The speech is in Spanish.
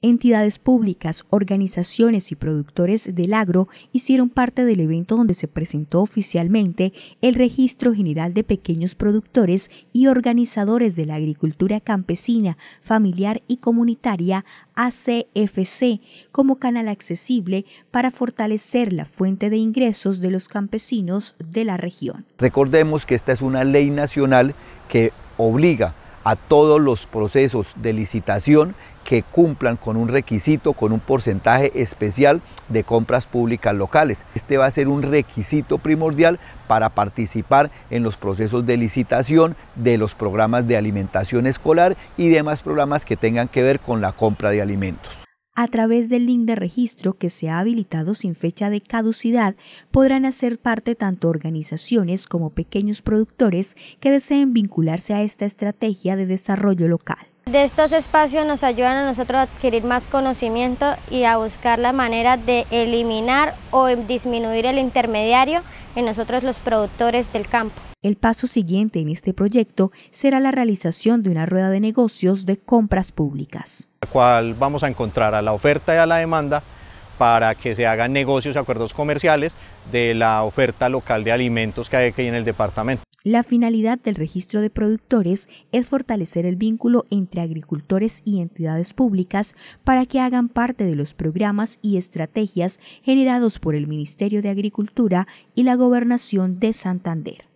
Entidades públicas, organizaciones y productores del agro hicieron parte del evento donde se presentó oficialmente el Registro General de Pequeños Productores y Organizadores de la Agricultura Campesina, Familiar y Comunitaria, ACFC, como canal accesible para fortalecer la fuente de ingresos de los campesinos de la región. Recordemos que esta es una ley nacional que obliga a todos los procesos de licitación que cumplan con un requisito, con un porcentaje especial de compras públicas locales. Este va a ser un requisito primordial para participar en los procesos de licitación de los programas de alimentación escolar y demás programas que tengan que ver con la compra de alimentos a través del link de registro que se ha habilitado sin fecha de caducidad, podrán hacer parte tanto organizaciones como pequeños productores que deseen vincularse a esta estrategia de desarrollo local. De estos espacios nos ayudan a nosotros a adquirir más conocimiento y a buscar la manera de eliminar o em, disminuir el intermediario en nosotros los productores del campo. El paso siguiente en este proyecto será la realización de una rueda de negocios de compras públicas. La cual vamos a encontrar a la oferta y a la demanda para que se hagan negocios y acuerdos comerciales de la oferta local de alimentos que hay aquí en el departamento. La finalidad del registro de productores es fortalecer el vínculo entre agricultores y entidades públicas para que hagan parte de los programas y estrategias generados por el Ministerio de Agricultura y la Gobernación de Santander.